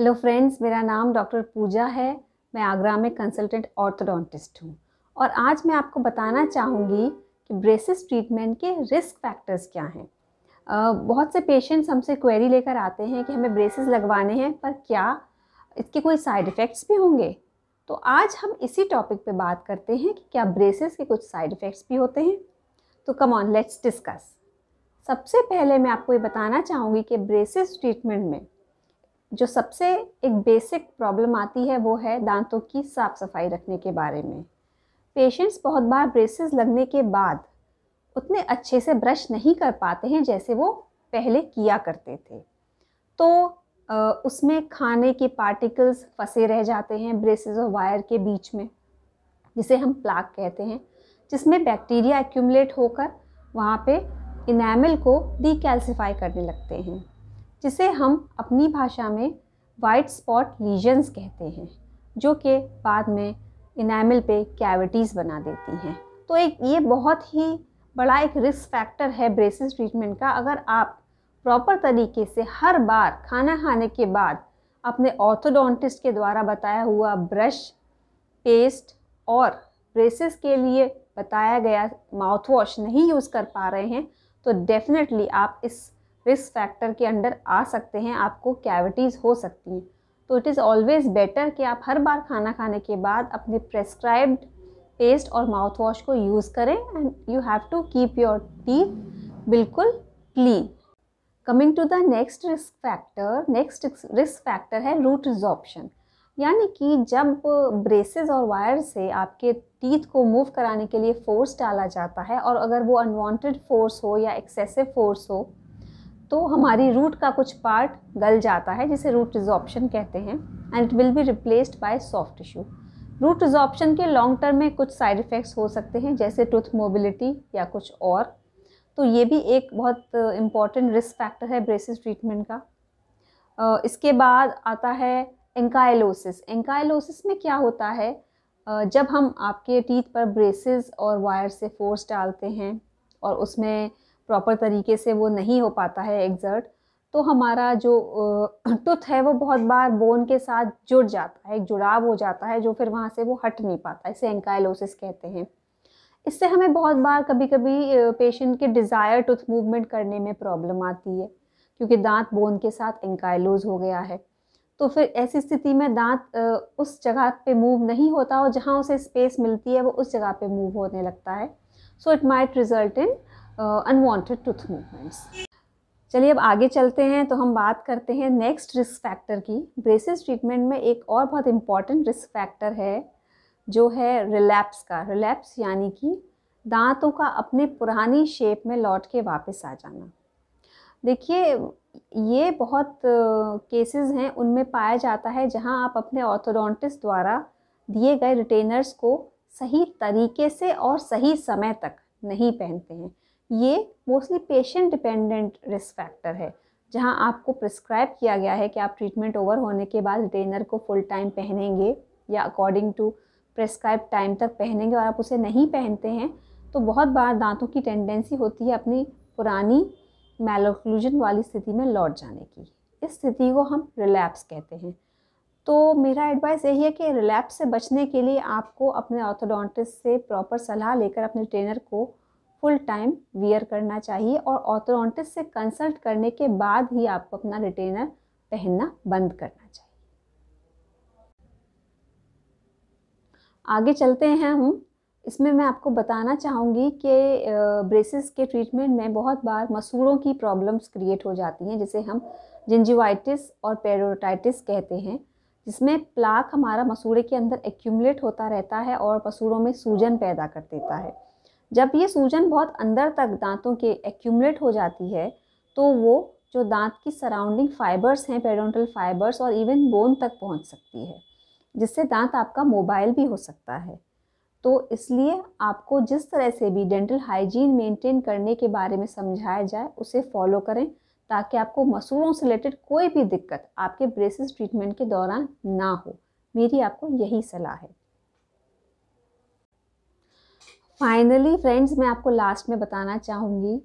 hello friends मेरा नाम doctor पूजा है मैं आगरा में कंसल्टेंट ऑर्थोडोंटिस्ट हूँ और आज मैं आपको बताना चाहूँगी कि ब्रेसिस ट्रीटमेंट के रिस्क फैक्टर्स क्या हैं बहुत से पेशेंट्स हमसे क्वेरी लेकर आते हैं कि हमें ब्रेसिस लगवाने हैं पर क्या इसके कोई साइड इफ़ेक्ट्स भी होंगे तो आज हम इसी टॉपिक पे बात करते हैं कि क्या ब्रेसिस के कुछ साइड इफ़ेक्ट्स भी होते हैं तो कम ऑन लेट्स डिस्कस सबसे पहले मैं आपको ये बताना चाहूँगी कि ब्रेसिस ट्रीटमेंट में जो सबसे एक बेसिक प्रॉब्लम आती है वो है दांतों की साफ़ सफाई रखने के बारे में पेशेंट्स बहुत बार ब्रेसेस लगने के बाद उतने अच्छे से ब्रश नहीं कर पाते हैं जैसे वो पहले किया करते थे तो उसमें खाने के पार्टिकल्स फंसे रह जाते हैं ब्रेसेस और वायर के बीच में जिसे हम प्लाक कहते हैं जिसमें बैक्टीरिया एक्यूमलेट होकर वहाँ पे इनैमल को डिकैल्सिफाई करने लगते हैं जिसे हम अपनी भाषा में वाइट स्पॉट लीजन्स कहते हैं जो कि बाद में इनामिल पे कैविटीज़ बना देती हैं तो एक ये बहुत ही बड़ा एक रिस्क फैक्टर है ब्रेसिस ट्रीटमेंट का अगर आप प्रॉपर तरीके से हर बार खाना खाने के बाद अपने ऑर्थोडोंटिस्ट के द्वारा बताया हुआ ब्रश पेस्ट और ब्रेसिस के लिए बताया गया माउथ वॉश नहीं यूज़ कर पा रहे हैं तो डेफिनेटली आप इस रिस्क फैक्टर के अंडर आ सकते हैं आपको कैविटीज़ हो सकती हैं तो इट इज़ ऑलवेज़ बेटर कि आप हर बार खाना खाने के बाद अपने प्रेस्क्राइब्ड पेस्ट और माउथ वॉश को यूज़ करें and you have to keep your teeth बिल्कुल clean coming to the next risk factor next risk factor है रूट रिजॉर्प्शन यानी कि जब ब्रेसेस और वायर से आपके टीथ को मूव कराने के लिए फोर्स डाला जाता है और अगर वो अनवांटेड फोर्स हो या एक्सेसिव फोर्स हो तो हमारी रूट का कुछ पार्ट गल जाता है जिसे रूट रिजॉप्शन कहते हैं and it will be replaced by soft tissue root resorption के लॉन्ग टर्म में कुछ साइड इफ़ेक्ट्स हो सकते हैं जैसे टूथ मोबिलिटी या कुछ और तो ये भी एक बहुत इम्पॉर्टेंट रिस्क फैक्टर है ब्रेसिस ट्रीटमेंट का uh, इसके बाद आता है एंकाइलोसिस एंकाइलोसिस में क्या होता है uh, जब हम आपके टीथ पर ब्रेसिस और वायर से फोर्स डालते हैं और उसमें प्रॉपर तरीके से वो नहीं हो पाता है एग्जर्ट तो हमारा जो टुथ है वो बहुत बार बोन के साथ जुड़ जाता है एक जुड़ाव हो जाता है जो फिर वहाँ से वो हट नहीं पाता इसे एंकाइलोसिस कहते हैं इससे हमें बहुत बार कभी कभी पेशेंट के डिज़ायर टूथ मूवमेंट करने में प्रॉब्लम आती है क्योंकि दांत बोन के साथ एंकाइलोज हो गया है तो फिर ऐसी स्थिति में दांत उस जगह पे मूव नहीं होता और जहाँ उसे स्पेस मिलती है वो उस जगह पे मूव होने लगता है so it might result in unwanted tooth movements चलिए अब आगे चलते हैं तो हम बात करते हैं नेक्स्ट रिस्क फैक्टर की ब्रेसिस ट्रीटमेंट में एक और बहुत इम्पॉर्टेंट रिस्क फैक्टर है जो है रिलैप्स का रिलैप्स यानी कि दांतों का अपने पुरानी शेप में लौट के वापस आ जाना देखिए ये बहुत केसेस हैं उनमें पाया जाता है जहां आप अपने ऑर्थोडोंटिस्ट द्वारा दिए गए रिटेनर्स को सही तरीके से और सही समय तक नहीं पहनते हैं ये mostly patient dependent risk factor है जहाँ आपको प्रिस्क्राइब किया गया है कि आप ट्रीटमेंट ओवर होने के बाद रिटेनर को फुल टाइम पहनेंगे या अकॉर्डिंग टू प्रिस्क्राइब टाइम तक पहनेंगे और आप उसे नहीं पहनते हैं तो बहुत बार दांतों की टेंडेंसी होती है अपनी पुरानी मेलोक्लूजन वाली स्थिति में लौट जाने की इस स्थिति को हम रिलैप्स कहते हैं तो मेरा एडवाइस यही है कि रिलैप्स से बचने के लिए आपको अपने ऑर्थोडोंटिस्ट से प्रॉपर सलाह लेकर अपने ट्रेनर को फुल टाइम वियर करना चाहिए और ऑथोरटिस से कंसल्ट करने के बाद ही आपको अपना रिटेनर पहनना बंद करना चाहिए आगे चलते हैं हम इसमें मैं आपको बताना चाहूँगी कि ब्रेसिस के ट्रीटमेंट में बहुत बार मसूड़ों की प्रॉब्लम्स क्रिएट हो जाती हैं जिसे हम जिंजिवाइटिस और पेरोटाइटिस कहते हैं जिसमें प्लाक हमारा मसूड़े के अंदर एक्यूमलेट होता रहता है और मसूड़ों में सूजन पैदा कर देता है जब ये सूजन बहुत अंदर तक दांतों के एक्यूमलेट हो जाती है तो वो जो दांत की सराउंडिंग फाइबर्स हैं पेडोंटल फाइबर्स और इवन बोन तक पहुंच सकती है जिससे दांत आपका मोबाइल भी हो सकता है तो इसलिए आपको जिस तरह से भी डेंटल हाइजीन मेंटेन करने के बारे में समझाया जाए उसे फॉलो करें ताकि आपको मसूरों से रिलेटेड कोई भी दिक्कत आपके ब्रेसिस ट्रीटमेंट के दौरान ना हो मेरी आपको यही सलाह है फाइनली फ्रेंड्स मैं आपको लास्ट में बताना चाहूँगी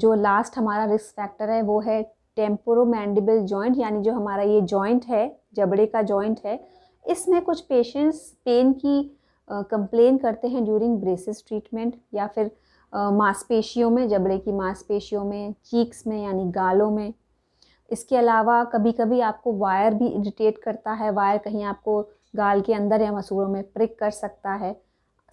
जो लास्ट हमारा रिस्क फैक्टर है वो है टेम्पोरोमैंडिबल जॉइंट यानी जो हमारा ये जॉइंट है जबड़े का जॉइंट है इसमें कुछ पेशेंट्स पेन की कंप्लेन करते हैं ड्यूरिंग ब्रेसिस ट्रीटमेंट या फिर मांसपेशियों में जबड़े की मांसपेशियों में चीक्स में यानी गालों में इसके अलावा कभी कभी आपको वायर भी इरिटेट करता है वायर कहीं आपको गाल के अंदर या मसूरों में प्रिक कर सकता है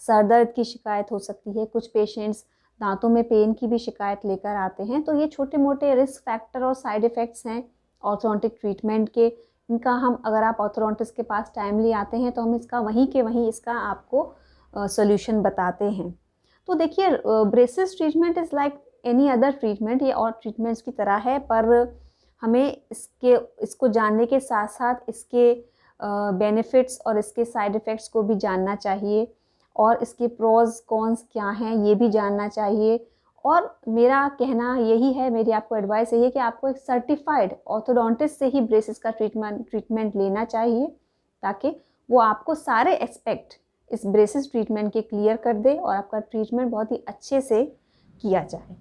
सर दर्द की शिकायत हो सकती है कुछ पेशेंट्स दांतों में पेन की भी शिकायत लेकर आते हैं तो ये छोटे मोटे रिस्क फैक्टर और साइड इफ़ेक्ट्स हैं ऑर्थोडोंटिक ट्रीटमेंट के इनका हम अगर आप ऑर्थोडोंटिस्ट के पास टाइमली आते हैं तो हम इसका वहीं के वहीं इसका आपको सोल्यूशन बताते हैं तो देखिए braces treatment is like any other treatment ये और ट्रीटमेंट्स की तरह है पर हमें इसके इसको जानने के साथ साथ इसके बेनिफिट्स और इसके साइड इफ़ेक्ट्स को भी जानना चाहिए और इसके प्रोज कॉन्स क्या हैं ये भी जानना चाहिए और मेरा कहना यही है मेरी आपको एडवाइस यही है कि आपको एक सर्टिफाइड ऑर्थोडोंटिस्ट से ही ब्रेसिस का ट्रीटमेंट ट्रीटमेंट लेना चाहिए ताकि वो आपको सारे एस्पेक्ट इस ब्रेसिस ट्रीटमेंट के क्लियर कर दे और आपका ट्रीटमेंट बहुत ही अच्छे से किया जाए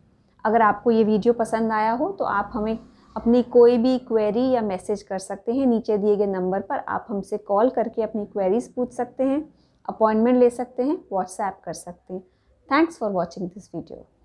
अगर आपको ये वीडियो पसंद आया हो तो आप हमें अपनी कोई भी क्वेरी या मैसेज कर सकते हैं नीचे दिए गए नंबर पर आप हमसे कॉल करके अपनी क्वेरीज़ पूछ सकते हैं अपॉइंटमेंट ले सकते हैं व्हाट्सएप कर सकते हैं thanks for watching this video